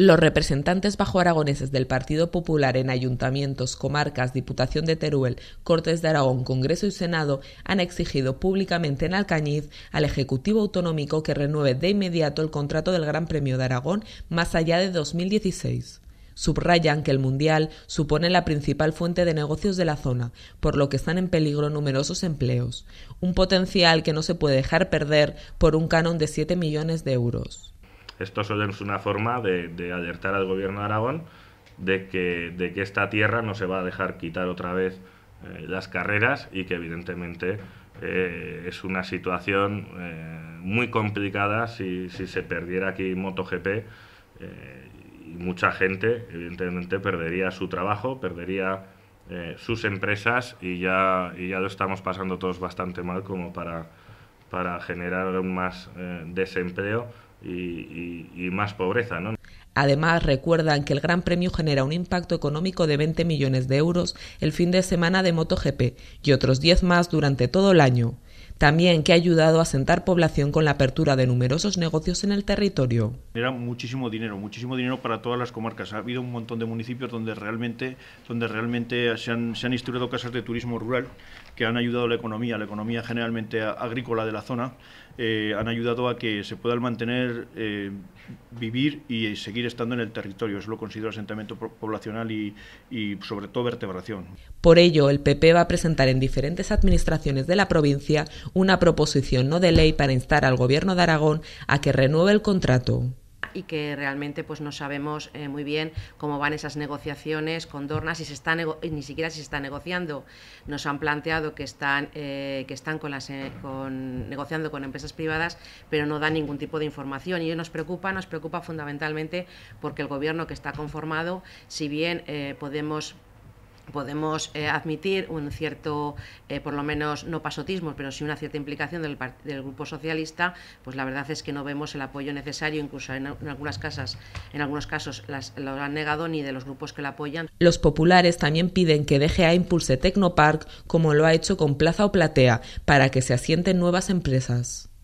los representantes bajo aragoneses del Partido Popular en ayuntamientos, comarcas, Diputación de Teruel, Cortes de Aragón, Congreso y Senado han exigido públicamente en Alcañiz al Ejecutivo Autonómico que renueve de inmediato el contrato del Gran Premio de Aragón más allá de 2016 subrayan que el Mundial supone la principal fuente de negocios de la zona, por lo que están en peligro numerosos empleos, un potencial que no se puede dejar perder por un canon de 7 millones de euros. Esto solo es una forma de, alertar al gobierno de Aragón de que, esta tierra no se va a dejar quitar otra vez eh, las carreras y que evidentemente eh, es una situación eh, muy complicada si, se perdiera aquí MotoGP y mucha gente evidentemente perdería su trabajo, perdería sus empresas y ya, lo estamos pasando todos bastante mal como para, para generar aún más desempleo y, más pobreza. Además, recuerdan que el Gran Premio genera un impacto económico de 20 millones de euros el fin de semana de MotoGP y otros 10 más durante todo el año. También que ha ayudado a sentar población con la apertura de numerosos negocios en el territorio. Era muchísimo dinero, muchísimo dinero para todas las comarcas. Ha habido un montón de municipios donde realmente, donde realmente se, han, se han instaurado casas de turismo rural que han ayudado a la economía, la economía generalmente agrícola de la zona, eh, han ayudado a que se puedan mantener, eh, vivir y seguir estando en el territorio. Eso lo considero asentamiento poblacional y, y, sobre todo, vertebración. Por ello, el PP va a presentar en diferentes administraciones de la provincia una proposición no de ley para instar al Gobierno de Aragón a que renueve el contrato y que realmente pues no sabemos eh, muy bien cómo van esas negociaciones con Dorna, si está ni siquiera si se está negociando. Nos han planteado que están, eh, que están con las, eh, negociando con empresas privadas, pero no dan ningún tipo de información. Y nos preocupa, nos preocupa fundamentalmente porque el gobierno que está conformado, si bien podemos podemos eh, admitir un cierto, eh, por lo menos no pasotismo, pero sí una cierta implicación del, grupo socialista, pues la verdad es que no vemos el apoyo necesario, incluso en, algunas casas, en algunos casos lo han negado ni de los grupos que la apoyan. Los populares también piden que deje a impulse Tecnopark, como lo ha hecho con Plaza o Platea, para que se asienten nuevas empresas.